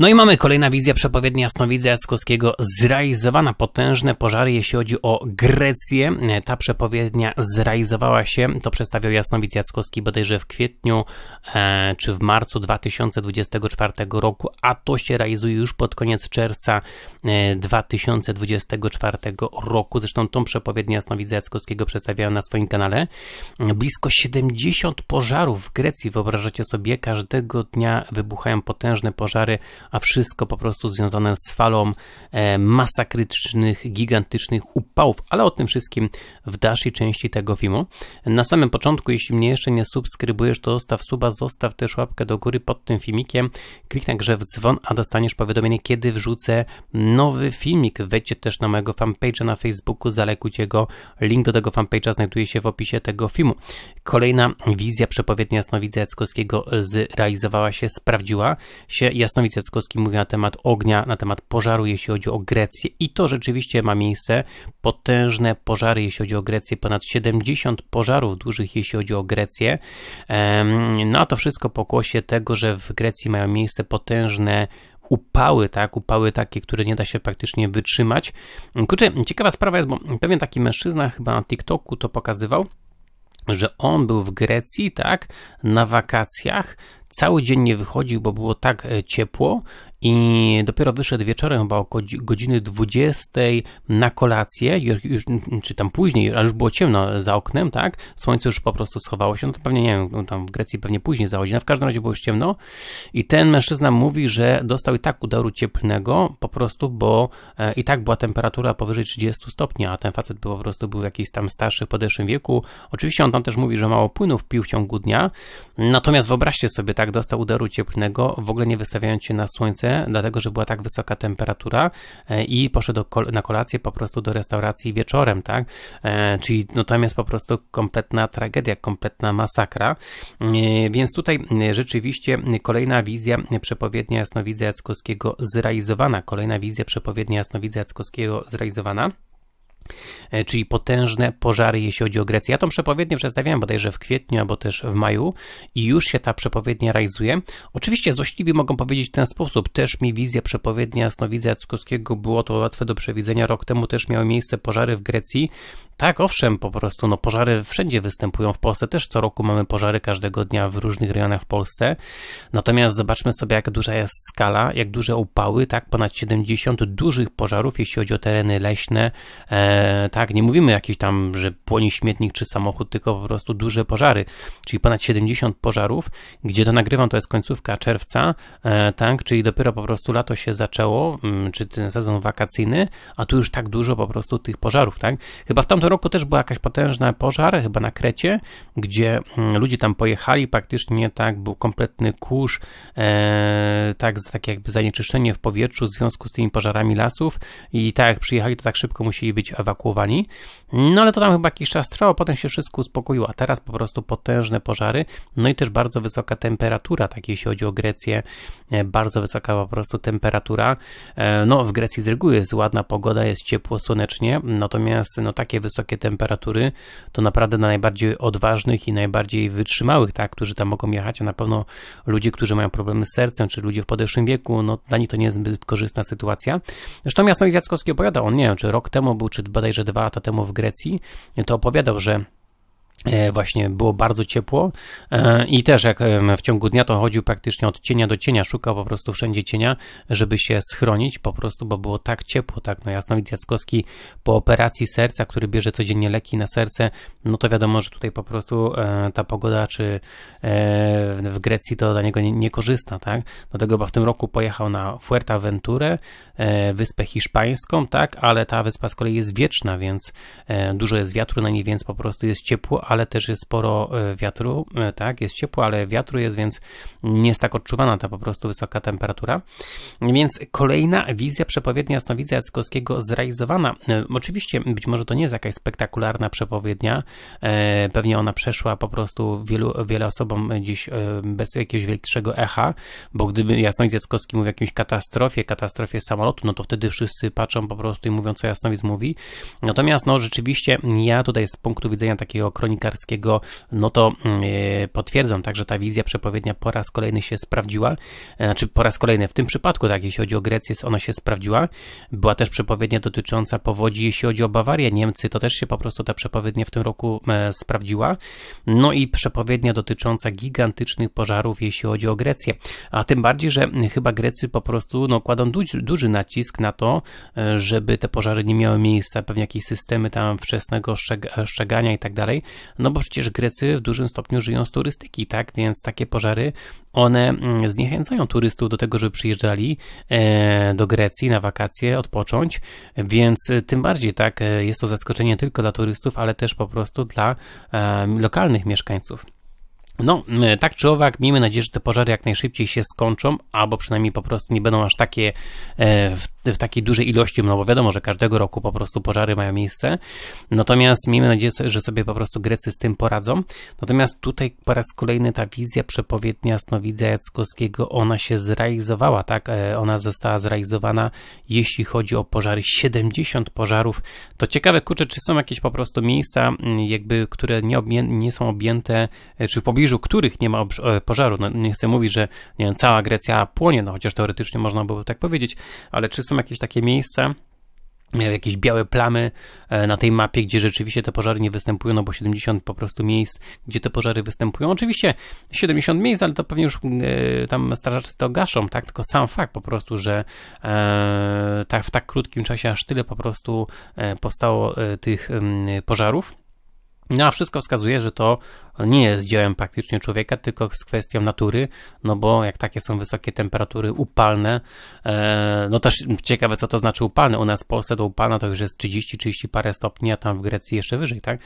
No i mamy kolejna wizja przepowiedni jasnowidza Jackowskiego. Zrealizowana potężne pożary, jeśli chodzi o Grecję. E, ta przepowiednia zrealizowała się, to przedstawiał jasnowidz Jackowski bodajże w kwietniu e, czy w marcu 2024 roku, a to się realizuje już pod koniec czerwca 2024 e, roku. Zresztą tą przepowiednię jasnowidza Jackowskiego przedstawiają na swoim kanale. E, blisko 70 pożarów w Grecji, wyobrażacie sobie, każdego dnia wybuchają potężne pożary a wszystko po prostu związane z falą e, masakrycznych, gigantycznych upałów, ale o tym wszystkim w dalszej części tego filmu. Na samym początku, jeśli mnie jeszcze nie subskrybujesz, to zostaw suba, zostaw też łapkę do góry pod tym filmikiem, kliknij także w dzwon, a dostaniesz powiadomienie, kiedy wrzucę nowy filmik. Wejdźcie też na mojego fanpage'a na Facebooku, zalekujcie go, link do tego fanpage'a znajduje się w opisie tego filmu. Kolejna wizja przepowiednia Jasnowidza Jackowskiego zrealizowała się, sprawdziła się. Jasnowidz Jackowski Trzaskowski mówi na temat ognia, na temat pożaru, jeśli chodzi o Grecję. I to rzeczywiście ma miejsce. Potężne pożary, jeśli chodzi o Grecję, ponad 70 pożarów dużych, jeśli chodzi o Grecję. No a to wszystko pokłosie tego, że w Grecji mają miejsce potężne upały, tak, upały takie, które nie da się praktycznie wytrzymać. Kurczę, ciekawa sprawa jest, bo pewien taki mężczyzna chyba na TikToku to pokazywał, że on był w Grecji, tak, na wakacjach, cały dzień nie wychodził, bo było tak e, ciepło i dopiero wyszedł wieczorem, chyba około godziny 20 na kolację, już, już, czy tam później, ale już było ciemno za oknem, tak? Słońce już po prostu schowało się, no to pewnie, nie wiem, no tam w Grecji pewnie później za godzinę, no w każdym razie było już ciemno i ten mężczyzna mówi, że dostał i tak udaru cieplnego po prostu, bo e, i tak była temperatura powyżej 30 stopni, a ten facet był, po prostu był jakiś tam starszy, w podeszłym wieku. Oczywiście on tam też mówi, że mało płynów pił w ciągu dnia, natomiast wyobraźcie sobie, tak, dostał udaru cieplnego, w ogóle nie wystawiając się na słońce, dlatego że była tak wysoka temperatura e, i poszedł na kolację po prostu do restauracji wieczorem, tak? E, czyli natomiast no, po prostu kompletna tragedia, kompletna masakra. E, więc tutaj rzeczywiście kolejna wizja przepowiednia Jasnowidza Jackowskiego zrealizowana. Kolejna wizja przepowiednia Jasnowidza Jackowskiego zrealizowana. E, czyli potężne pożary, jeśli chodzi o Grecję. Ja tą przepowiednię przedstawiałem bodajże w kwietniu albo też w maju i już się ta przepowiednia realizuje. Oczywiście złośliwi mogą powiedzieć w ten sposób, też mi wizja przepowiednia Jasnowidza Jackowskiego było to łatwe do przewidzenia, rok temu też miały miejsce pożary w Grecji. Tak, owszem, po prostu no, pożary wszędzie występują, w Polsce też co roku mamy pożary każdego dnia w różnych rejonach w Polsce. Natomiast zobaczmy sobie, jak duża jest skala, jak duże upały, tak, ponad 70 dużych pożarów, jeśli chodzi o tereny leśne, e, tak, nie mówimy jakiś tam, że płonie śmietnik czy samochód, tylko po prostu duże pożary, czyli ponad 70 pożarów, gdzie to nagrywam, to jest końcówka czerwca, e, tak, czyli dopiero po prostu lato się zaczęło, mm, czy ten sezon wakacyjny, a tu już tak dużo po prostu tych pożarów, tak. Chyba w tamtym roku też była jakaś potężna pożar, chyba na Krecie, gdzie mm, ludzie tam pojechali, praktycznie tak, był kompletny kurz, e, tak, tak jakby zanieczyszczenie w powietrzu w związku z tymi pożarami lasów i tak jak przyjechali, to tak szybko musieli być awaryjni, ewakuowani. No ale to tam chyba jakiś czas trwało, potem się wszystko uspokoiło, a teraz po prostu potężne pożary, no i też bardzo wysoka temperatura, tak jeśli chodzi o Grecję, e, bardzo wysoka po prostu temperatura. E, no w Grecji z reguły jest ładna pogoda, jest ciepło, słonecznie, natomiast no takie wysokie temperatury to naprawdę na najbardziej odważnych i najbardziej wytrzymałych, tak, którzy tam mogą jechać, a na pewno ludzie, którzy mają problemy z sercem, czy ludzie w podeszłym wieku, no dla nich to nie jest zbyt korzystna sytuacja. Zresztą Jasno Jackowski opowiada, on nie wiem, czy rok temu był, czy bodajże dwa lata temu w Grecji, to opowiadał, że E, właśnie było bardzo ciepło e, i też jak w ciągu dnia to chodził praktycznie od cienia do cienia, szukał po prostu wszędzie cienia, żeby się schronić po prostu, bo było tak ciepło, tak, no Jasnowidz Jackowski po operacji serca, który bierze codziennie leki na serce, no to wiadomo, że tutaj po prostu e, ta pogoda, czy w Grecji to dla niego niekorzystna, nie tak, dlatego bo w tym roku pojechał na Fuerteventurę, wyspę hiszpańską, tak, ale ta wyspa z kolei jest wieczna, więc dużo jest wiatru na niej, więc po prostu jest ciepło, ale też jest sporo e, wiatru, e, tak, jest ciepło, ale wiatru jest, więc nie jest tak odczuwana ta po prostu wysoka temperatura. Więc kolejna wizja przepowiednia Jasnowidza Jackowskiego zrealizowana. E, oczywiście być może to nie jest jakaś spektakularna przepowiednia, pewnie ona przeszła po prostu wielu, wiele osobom dziś bez jakiegoś większego echa, bo gdyby Jasnowidz Jackowski mówił o jakiejś katastrofie, katastrofie samolotu, no to wtedy wszyscy patrzą po prostu i mówią, co Jasnowidz mówi. Natomiast no rzeczywiście ja tutaj z punktu widzenia takiego kronika dziennikarskiego, no to mm, e, potwierdzam także ta wizja przepowiednia po raz kolejny się sprawdziła, e, znaczy po raz kolejny w tym przypadku, tak, jeśli chodzi o Grecję, ona się sprawdziła. Była też przepowiednia dotycząca powodzi, jeśli chodzi o Bawarię, Niemcy, to też się po prostu ta przepowiednia w tym roku e, sprawdziła. No i przepowiednia dotycząca gigantycznych pożarów, jeśli chodzi o Grecję. A tym bardziej, że chyba Grecy po prostu no, kładą duży, duży nacisk na to, żeby te pożary nie miały miejsca, pewnie jakieś systemy tam wczesnego szczegania i tak dalej, no bo przecież Grecy w dużym stopniu żyją z turystyki, tak? Więc takie pożary, one mm, zniechęcają turystów do tego, żeby przyjeżdżali e, do Grecji na wakacje, odpocząć, więc e, tym bardziej, tak, e, jest to zaskoczenie tylko dla turystów, ale też po prostu dla lokalnych mieszkańców. No, e, tak czy owak, miejmy nadzieję, że te pożary jak najszybciej się skończą, albo przynajmniej po prostu nie będą aż takie e, w, w, takiej dużej ilości, no bo wiadomo, że każdego roku po prostu pożary mają miejsce. Natomiast miejmy nadzieję, że sobie po prostu Grecy z tym poradzą. Natomiast tutaj po raz kolejny ta wizja przepowiednia Snowidza Jackowskiego, ona się zrealizowała, tak? E, ona została zrealizowana, jeśli chodzi o pożary. 70 pożarów. To ciekawe, kurczę, czy są jakieś po prostu miejsca, jakby, które nie, nie są objęte, czy w pobliżu pobliżu których nie ma e, pożaru. No, nie chcę mówić, że nie wiem, cała Grecja płonie, no chociaż teoretycznie można by tak powiedzieć, ale czy są jakieś takie miejsca, e, jakieś białe plamy e, na tej mapie, gdzie rzeczywiście te pożary nie występują, no bo 70 po prostu miejsc, gdzie te pożary występują. Oczywiście 70 miejsc, ale to pewnie już tam strażacy to gaszą, tak? Tylko sam fakt po prostu, że tak, w tak krótkim czasie aż tyle po prostu powstało tych mm, pożarów. No a wszystko wskazuje, że to nie jest dziełem praktycznie człowieka, tylko z kwestią natury, no bo jak takie są wysokie temperatury upalne, e, no też ciekawe co to znaczy upalne, u nas w Polsce to upalna to już jest 30, 30 parę stopni, a tam w Grecji jeszcze wyżej, tak?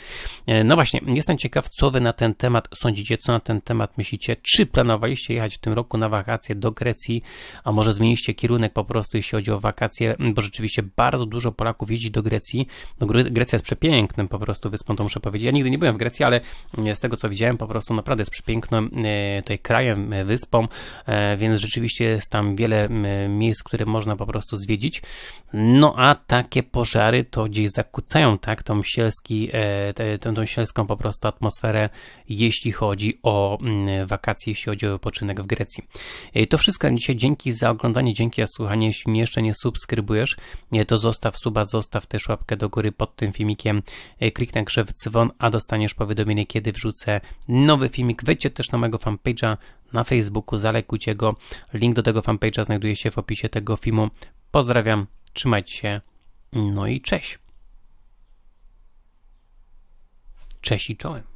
E, no właśnie, jestem ciekaw, co wy na ten temat sądzicie, co na ten temat myślicie, czy planowaliście jechać w tym roku na wakacje do Grecji, a może zmieniliście kierunek po prostu, jeśli chodzi o wakacje, bo rzeczywiście bardzo dużo Polaków jeździ do Grecji, no Grecja jest przepięknym po prostu wyspą, to muszę powiedzieć, ja nigdy nie byłem w Grecji, ale z tego tego co widziałem, po prostu naprawdę jest przepięknym e, tutaj krajem, e, wyspą, e, więc rzeczywiście jest tam wiele miejsc, które można po prostu zwiedzić. No a takie pożary to gdzieś zakłócają, tak, tą, sielski, tą, tą sielską po prostu atmosferę, jeśli chodzi o wakacje, jeśli chodzi o wypoczynek w Grecji. To wszystko dzisiaj. Dzięki za oglądanie, dzięki za słuchanie. Jeśli mnie jeszcze nie subskrybujesz, to zostaw suba, zostaw też łapkę do góry pod tym filmikiem, kliknij na grzew dzwon, a dostaniesz powiadomienie, kiedy wrzucę wkrótce nowy filmik. Wejdźcie też na mojego fanpage'a na Facebooku, zalekujcie go. Link do tego fanpage'a znajduje się w opisie tego filmu. Pozdrawiam, trzymajcie się, no i cześć. Cześć i czołem.